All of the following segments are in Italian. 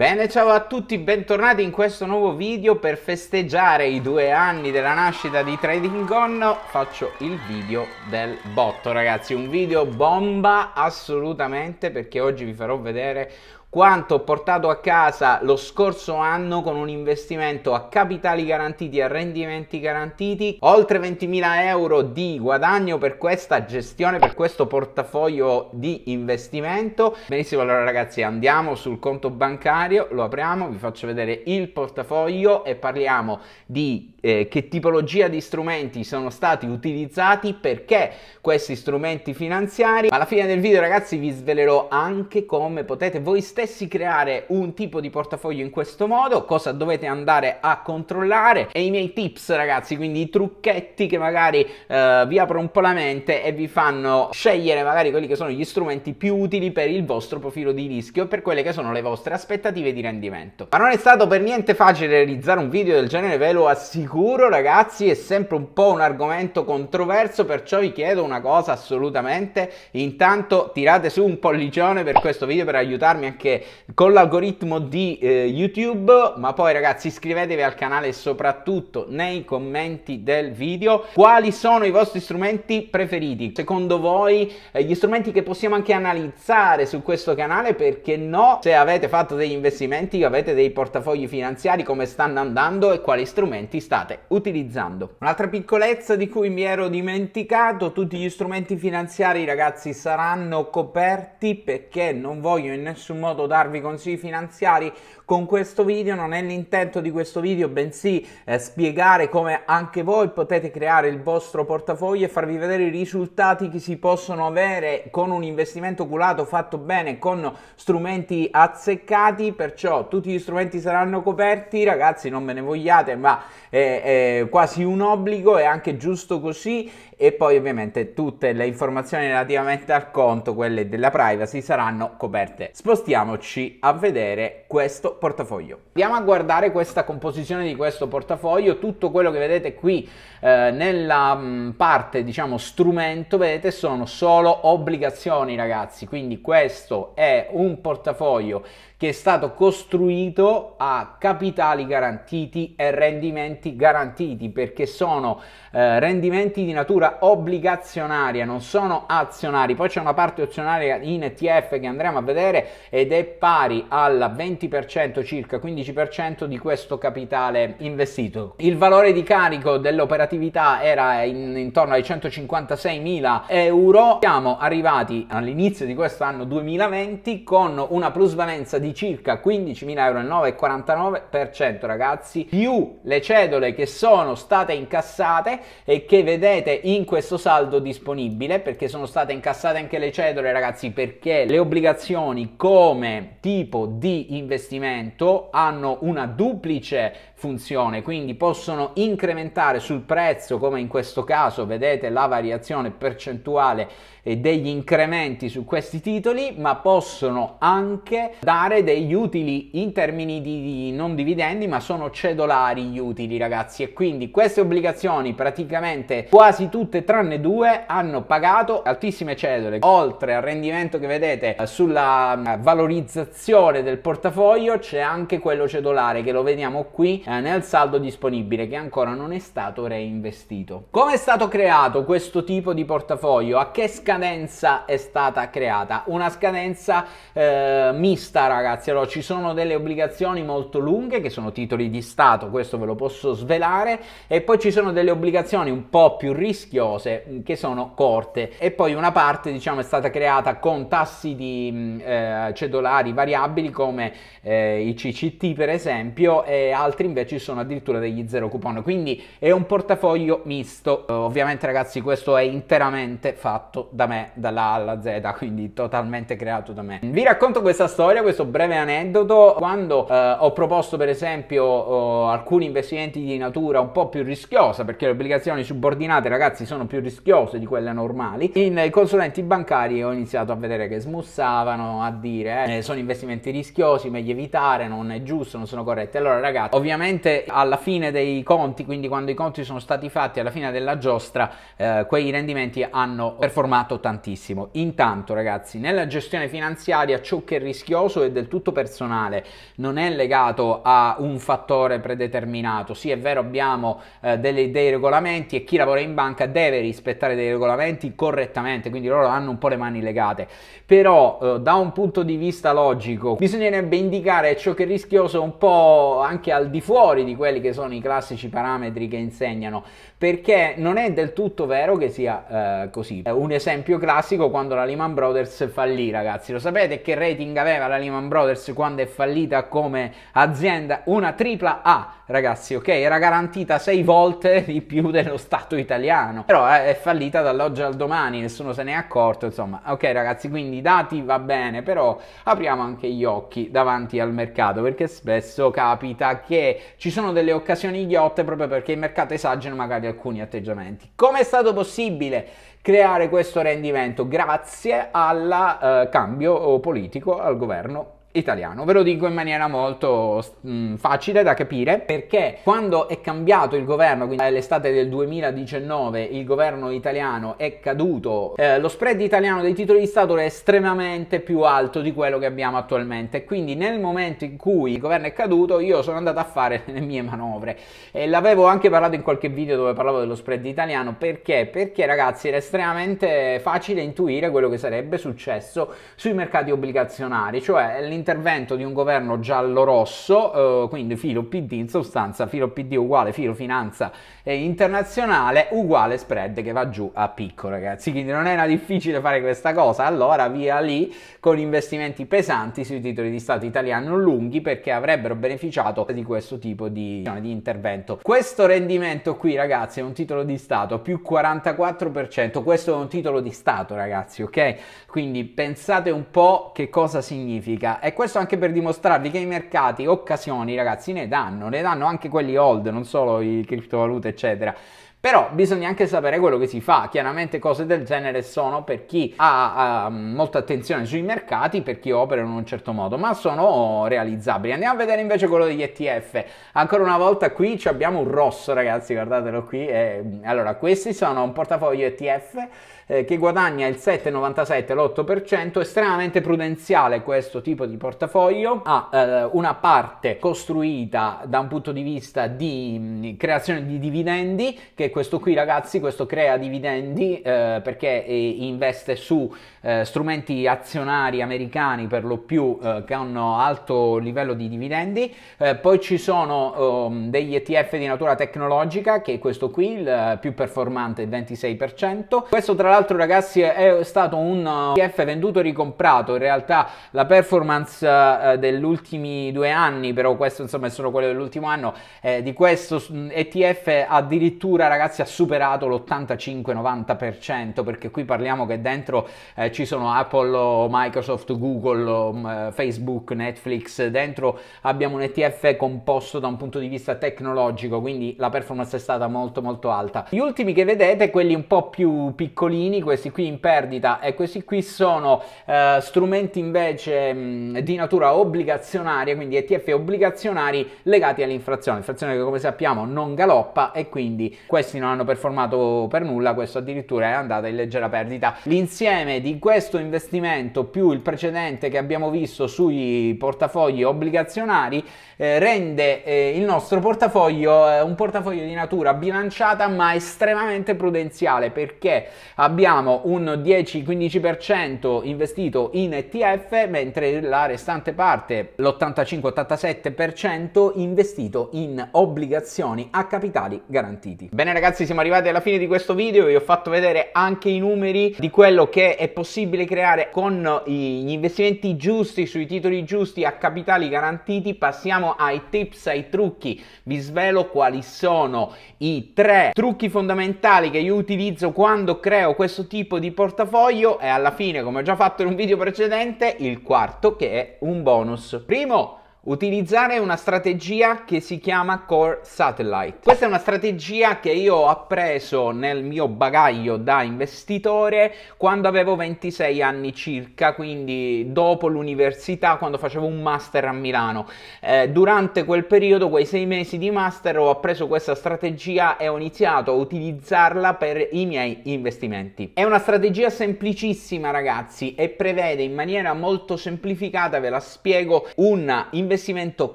Bene, ciao a tutti, bentornati in questo nuovo video per festeggiare i due anni della nascita di Trading On faccio il video del botto ragazzi, un video bomba assolutamente perché oggi vi farò vedere quanto ho portato a casa lo scorso anno con un investimento a capitali garantiti e rendimenti garantiti, oltre 20.000 euro di guadagno per questa gestione, per questo portafoglio di investimento. Benissimo, allora ragazzi andiamo sul conto bancario, lo apriamo, vi faccio vedere il portafoglio e parliamo di eh, che tipologia di strumenti sono stati utilizzati, perché questi strumenti finanziari. Alla fine del video ragazzi vi svelerò anche come potete voi stessi stessi creare un tipo di portafoglio in questo modo, cosa dovete andare a controllare e i miei tips ragazzi, quindi i trucchetti che magari eh, vi aprono un po' la mente e vi fanno scegliere magari quelli che sono gli strumenti più utili per il vostro profilo di rischio e per quelle che sono le vostre aspettative di rendimento. Ma non è stato per niente facile realizzare un video del genere, ve lo assicuro ragazzi, è sempre un po' un argomento controverso, perciò vi chiedo una cosa assolutamente, intanto tirate su un pollicione per questo video per aiutarmi anche anche con l'algoritmo di eh, YouTube, ma poi ragazzi iscrivetevi al canale e soprattutto nei commenti del video quali sono i vostri strumenti preferiti, secondo voi eh, gli strumenti che possiamo anche analizzare su questo canale, perché no, se avete fatto degli investimenti, avete dei portafogli finanziari, come stanno andando e quali strumenti state utilizzando. Un'altra piccolezza di cui mi ero dimenticato, tutti gli strumenti finanziari ragazzi saranno coperti perché non voglio in nessun modo modo darvi consigli finanziari con questo video, non è l'intento di questo video, bensì eh, spiegare come anche voi potete creare il vostro portafoglio e farvi vedere i risultati che si possono avere con un investimento culato fatto bene, con strumenti azzeccati, perciò tutti gli strumenti saranno coperti, ragazzi non me ne vogliate, ma è, eh, è quasi un obbligo, è anche giusto così e poi ovviamente tutte le informazioni relativamente al conto, quelle della privacy, saranno coperte. Spostiamo andiamoci a vedere questo portafoglio. Andiamo a guardare questa composizione di questo portafoglio, tutto quello che vedete qui eh, nella mh, parte diciamo strumento, vedete sono solo obbligazioni ragazzi, quindi questo è un portafoglio che è stato costruito a capitali garantiti e rendimenti garantiti perché sono eh, rendimenti di natura obbligazionaria, non sono azionari. Poi c'è una parte azionaria in ETF che andremo a vedere ed è pari al 20% circa 15% di questo capitale investito. Il valore di carico dell'operatività era in, intorno ai 156 mila euro. Siamo arrivati all'inizio di quest'anno 2020 con una plusvalenza di di circa 15.000 euro, il 9,49% ragazzi, più le cedole che sono state incassate e che vedete in questo saldo disponibile, perché sono state incassate anche le cedole ragazzi, perché le obbligazioni come tipo di investimento hanno una duplice funzione, quindi possono incrementare sul prezzo, come in questo caso vedete la variazione percentuale eh, degli incrementi su questi titoli, ma possono anche dare degli utili in termini di, non dividendi, ma sono cedolari gli utili, ragazzi. E quindi queste obbligazioni, praticamente quasi tutte tranne due, hanno pagato altissime cedole, oltre al rendimento che vedete eh, sulla eh, valorizzazione del portafoglio, c'è anche quello cedolare che lo vediamo qui eh, nel saldo disponibile che ancora non è stato reinvestito. Come è stato creato questo tipo di portafoglio? A che scadenza è stata creata? Una scadenza eh, mista ragazzi, allora ci sono delle obbligazioni molto lunghe che sono titoli di Stato, questo ve lo posso svelare e poi ci sono delle obbligazioni un po' più rischiose mm, che sono corte e poi una parte diciamo è stata creata con tassi di mm, eh, cedolari variabili come eh, i CCT per esempio e altri invece che ci sono addirittura degli zero coupon, quindi è un portafoglio misto. Eh, ovviamente ragazzi questo è interamente fatto da me, dalla A alla Z, quindi totalmente creato da me. Vi racconto questa storia, questo breve aneddoto, quando eh, ho proposto per esempio eh, alcuni investimenti di natura un po' più rischiosa, perché le obbligazioni subordinate ragazzi sono più rischiose di quelle normali, in, i consulenti bancari ho iniziato a vedere che smussavano, a dire eh, sono investimenti rischiosi, meglio evitare, non è giusto, non sono corretti. Allora ragazzi, ovviamente Ovviamente alla fine dei conti, quindi quando i conti sono stati fatti alla fine della giostra, eh, quei rendimenti hanno performato tantissimo. Intanto ragazzi, nella gestione finanziaria ciò che è rischioso è del tutto personale, non è legato a un fattore predeterminato. Sì, è vero, abbiamo eh, delle, dei regolamenti e chi lavora in banca deve rispettare dei regolamenti correttamente, quindi loro hanno un po' le mani legate. Però eh, da un punto di vista logico bisognerebbe indicare ciò che è rischioso un po' anche al di fuori fuori di quelli che sono i classici parametri che insegnano, perché non è del tutto vero che sia eh, così. Un esempio classico quando la Lehman Brothers fallì, ragazzi, lo sapete che rating aveva la Lehman Brothers quando è fallita come azienda? Una tripla A, ragazzi, ok? Era garantita sei volte di più dello Stato italiano, però eh, è fallita dall'oggi al domani, nessuno se ne è accorto, insomma. Ok ragazzi, quindi i dati va bene, però apriamo anche gli occhi davanti al mercato, perché spesso capita che ci sono delle occasioni ghiotte proprio perché il mercato esagera magari alcuni atteggiamenti. Come è stato possibile creare questo rendimento? Grazie al eh, cambio eh, politico al governo italiano. Ve lo dico in maniera molto mh, mm, facile da capire perché quando è cambiato il governo, quindi all'estate del 2019 il governo italiano è caduto, eh, lo spread italiano dei titoli di Stato è estremamente più alto di quello che abbiamo attualmente. Quindi nel momento in cui il governo è caduto io sono andato a fare le mie manovre e l'avevo anche parlato in qualche video dove parlavo dello spread italiano perché? Perché ragazzi era estremamente facile intuire quello che sarebbe successo sui mercati obbligazionari, cioè all'interno intervento di un governo giallo-rosso, eh, quindi filo PD in sostanza, filo PD uguale filo finanza eh, internazionale uguale spread che va giù a picco ragazzi, quindi non era difficile fare questa cosa, allora via lì con investimenti pesanti sui titoli di Stato italiano lunghi perché avrebbero beneficiato di questo tipo di, di intervento. Questo rendimento qui ragazzi è un titolo di Stato più 44%, questo è un titolo di Stato ragazzi, ok? Quindi pensate un po' che cosa significa. È e questo anche per dimostrarvi che i mercati occasioni ragazzi ne danno, ne danno anche quelli old, non solo i criptovalute eccetera. Però bisogna anche sapere quello che si fa, chiaramente cose del genere sono per chi ha, ha, molta attenzione sui mercati, per chi opera in un certo modo, ma sono realizzabili. Andiamo a vedere invece quello degli ETF. Ancora una volta qui abbiamo un rosso ragazzi, guardatelo qui. Eh, allora, questi sono un portafoglio ETF eh, che guadagna il 7,97, l'8%, estremamente prudenziale questo tipo di portafoglio, ha eh, una parte costruita da un punto di vista di mh, mm, creazione di dividendi, che questo qui ragazzi, questo crea dividendi eh, perché eh, investe su eh, strumenti azionari americani per lo più eh, che hanno alto livello di dividendi, poi ci sono um, degli ETF di natura tecnologica che è questo qui, il più performante, il 26%, questo tra l'altro l'altro ragazzi è stato un ETF uh, venduto e ricomprato, in realtà la performance eh, degli ultimi due anni, però questo insomma è solo quello dell'ultimo anno, eh, di questo mm, ETF addirittura ragazzi ha superato l'85-90% perché qui parliamo che dentro eh, ci sono Apple, Microsoft, Google, mm, eh, Facebook, Netflix, dentro abbiamo un ETF composto da un punto di vista tecnologico, quindi la performance è stata molto molto alta. Gli ultimi che vedete, quelli un po' più piccolini, carini, questi qui in perdita e questi qui sono eh, strumenti invece mh, mm, di natura obbligazionaria, quindi ETF obbligazionari legati all'inflazione, inflazione che come sappiamo non galoppa e quindi questi non hanno performato per nulla, questo addirittura è andato in leggera perdita. L'insieme di questo investimento più il precedente che abbiamo visto sui portafogli obbligazionari eh, rende eh, il nostro portafoglio eh, un portafoglio di natura bilanciata ma estremamente prudenziale perché abbiamo abbiamo un 10-15% investito in ETF, mentre la restante parte, l'85-87%, investito in obbligazioni a capitali garantiti. Bene ragazzi, siamo arrivati alla fine di questo video, vi ho fatto vedere anche i numeri di quello che è possibile creare con gli investimenti giusti sui titoli giusti a capitali garantiti. Passiamo ai tips, ai trucchi. Vi svelo quali sono i tre trucchi fondamentali che io utilizzo quando creo questo tipo di portafoglio e alla fine, come ho già fatto in un video precedente, il quarto che è un bonus. Primo, utilizzare una strategia che si chiama Core Satellite. Questa è una strategia che io ho appreso nel mio bagaglio da investitore quando avevo 26 anni circa, quindi dopo l'università, quando facevo un master a Milano. Eh, durante quel periodo, quei sei mesi di master, ho appreso questa strategia e ho iniziato a utilizzarla per i miei investimenti. È una strategia semplicissima, ragazzi, e prevede in maniera molto semplificata, ve la spiego, un investimento investimento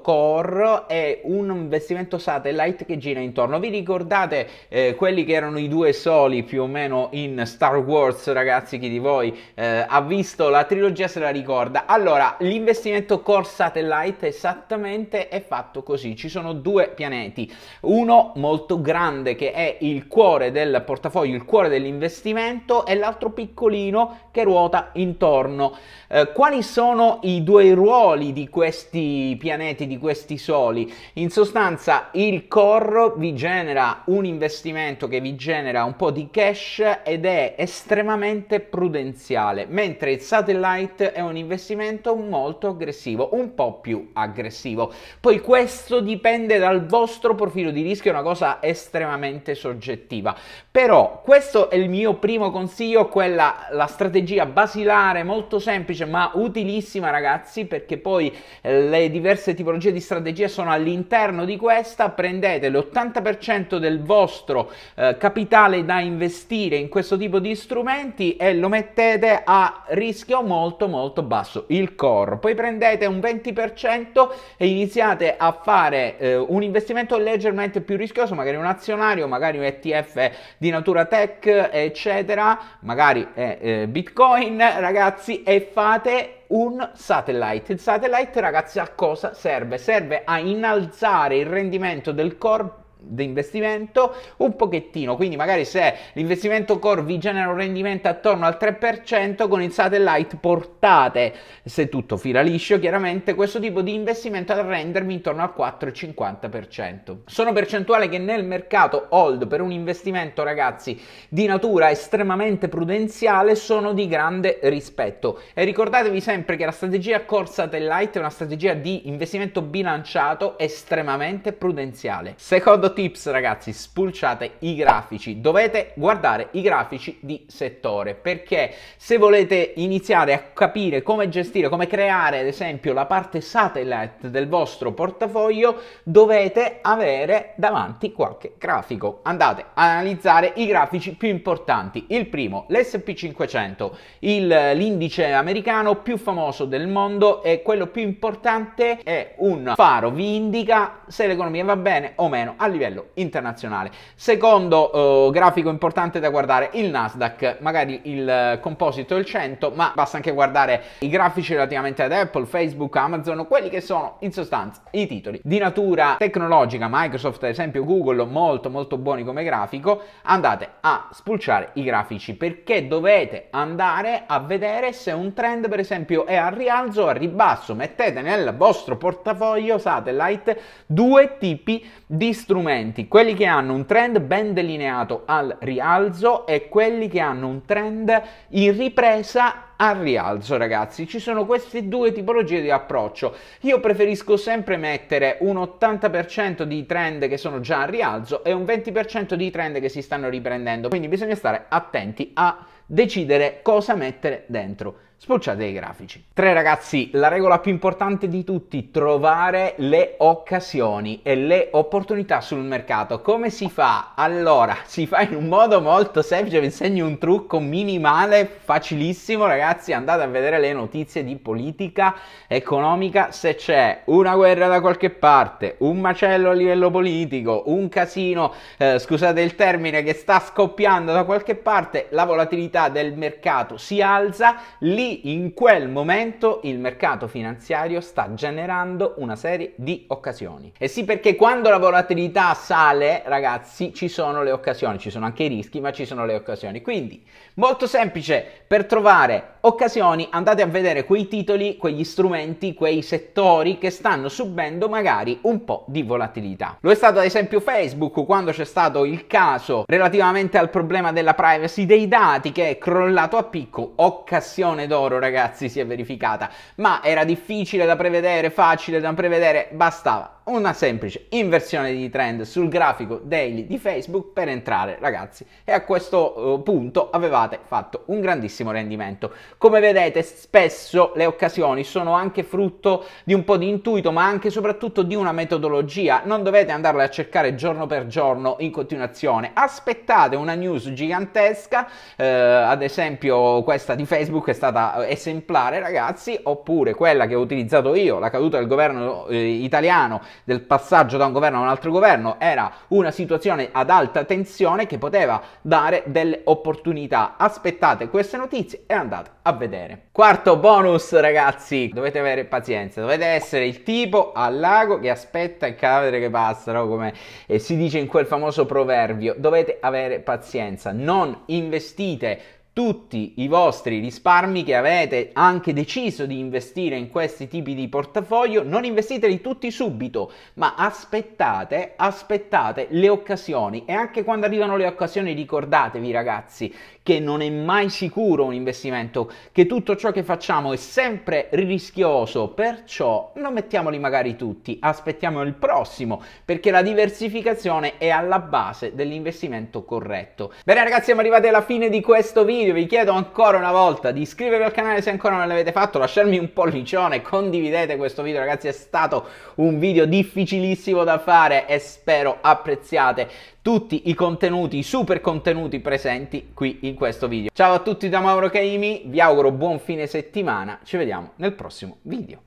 core e un investimento satellite che gira intorno. Vi ricordate eh, quelli che erano i due soli più o meno in Star Wars, ragazzi? Chi di voi eh, ha visto la trilogia se la ricorda? Allora, l'investimento core satellite esattamente è fatto così: ci sono due pianeti, uno molto grande che è il cuore del portafoglio, il cuore dell'investimento, e l'altro piccolino che ruota intorno. Eh, quali sono i due ruoli di questi pianeti, di questi soli. In sostanza il Corro vi genera un investimento che vi genera un po' di cash ed è estremamente prudenziale, mentre il Satellite è un investimento molto aggressivo, un po' più aggressivo. Poi questo dipende dal vostro profilo di rischio, è una cosa estremamente soggettiva. Però questo è il mio primo consiglio, quella la strategia basilare, molto semplice ma utilissima ragazzi, perché poi eh, le diverse tipologie di strategie sono all'interno di questa, prendete l'80% del vostro eh, capitale da investire in questo tipo di strumenti e lo mettete a rischio molto molto basso, il core. Poi prendete un 20% e iniziate a fare eh, un investimento leggermente più rischioso, magari un azionario, magari un ETF di natura tech, eccetera, magari eh, Bitcoin, ragazzi, e fate un satellite. Il satellite, ragazzi, a cosa serve? Serve a innalzare il rendimento del corpo di investimento un pochettino, quindi magari se l'investimento core vi genera un rendimento attorno al 3%, con il satellite portate, se tutto fila liscio, chiaramente questo tipo di investimento a rendermi intorno al 4,50%. Sono percentuali che nel mercato hold per un investimento, ragazzi, di natura estremamente prudenziale sono di grande rispetto. E ricordatevi sempre che la strategia core satellite è una strategia di investimento bilanciato estremamente prudenziale. Secondo tips ragazzi, spulciate i grafici, dovete guardare i grafici di settore perché se volete iniziare a capire come gestire, come creare ad esempio la parte satellite del vostro portafoglio, dovete avere davanti qualche grafico. Andate a analizzare i grafici più importanti. Il primo, l'SP500, l'indice americano più famoso del mondo e quello più importante è un faro, vi indica se l'economia va bene o meno a livello internazionale. Secondo eh, grafico importante da guardare, il Nasdaq, magari il eh, composito è il 100, ma basta anche guardare i grafici relativamente ad Apple, Facebook, Amazon, quelli che sono in sostanza i titoli di natura tecnologica, Microsoft ad esempio, Google, molto molto buoni come grafico, andate a spulciare i grafici perché dovete andare a vedere se un trend per esempio è al rialzo o al ribasso, mettete nel vostro portafoglio satellite due tipi di strumenti strumenti, quelli che hanno un trend ben delineato al rialzo e quelli che hanno un trend in ripresa al rialzo, ragazzi. Ci sono queste due tipologie di approccio. Io preferisco sempre mettere un 80% di trend che sono già al rialzo e un 20% di trend che si stanno riprendendo. Quindi bisogna stare attenti a decidere cosa mettere dentro spulciate i grafici. Tre ragazzi, la regola più importante di tutti, trovare le occasioni e le opportunità sul mercato. Come si fa? Allora, si fa in un modo molto semplice, vi insegno un trucco minimale, facilissimo ragazzi, andate a vedere le notizie di politica economica, se c'è una guerra da qualche parte, un macello a livello politico, un casino, eh, scusate il termine, che sta scoppiando da qualche parte, la volatilità del mercato si alza, lì in quel momento, il mercato finanziario sta generando una serie di occasioni. E sì, perché quando la volatilità sale, ragazzi, ci sono le occasioni, ci sono anche i rischi, ma ci sono le occasioni. Quindi, molto semplice, per trovare occasioni andate a vedere quei titoli, quegli strumenti, quei settori che stanno subendo magari un po' di volatilità. Lo è stato ad esempio Facebook quando c'è stato il caso relativamente al problema della privacy dei dati che è crollato a picco, occasione d'oro d'oro, ragazzi, si è verificata. Ma era difficile da prevedere, facile da prevedere, bastava una semplice inversione di trend sul grafico daily di Facebook per entrare ragazzi e a questo eh, punto avevate fatto un grandissimo rendimento. Come vedete spesso le occasioni sono anche frutto di un po' di intuito ma anche e soprattutto di una metodologia, non dovete andarle a cercare giorno per giorno in continuazione, aspettate una news gigantesca, eh, ad esempio questa di Facebook è stata esemplare ragazzi, oppure quella che ho utilizzato io, la caduta del governo eh, italiano del passaggio da un governo a un altro governo, era una situazione ad alta tensione che poteva dare delle opportunità. Aspettate queste notizie e andate a vedere. Quarto bonus ragazzi, dovete avere pazienza, dovete essere il tipo al lago che aspetta il cadavere che passa, no? come eh, si dice in quel famoso proverbio, dovete avere pazienza, non investite tutti i vostri risparmi che avete anche deciso di investire in questi tipi di portafoglio, non investiteli tutti subito, ma aspettate, aspettate le occasioni e anche quando arrivano le occasioni ricordatevi ragazzi che non è mai sicuro un investimento, che tutto ciò che facciamo è sempre rischioso, perciò non mettiamoli magari tutti, aspettiamo il prossimo, perché la diversificazione è alla base dell'investimento corretto. Bene ragazzi, siamo arrivati alla fine di questo video, vi chiedo ancora una volta di iscrivervi al canale se ancora non l'avete fatto, lasciarmi un pollicione, condividete questo video ragazzi, è stato un video difficilissimo da fare e spero apprezziate tutti i contenuti, i super contenuti presenti qui in questo video. Ciao a tutti da Mauro Caimi, vi auguro buon fine settimana, ci vediamo nel prossimo video.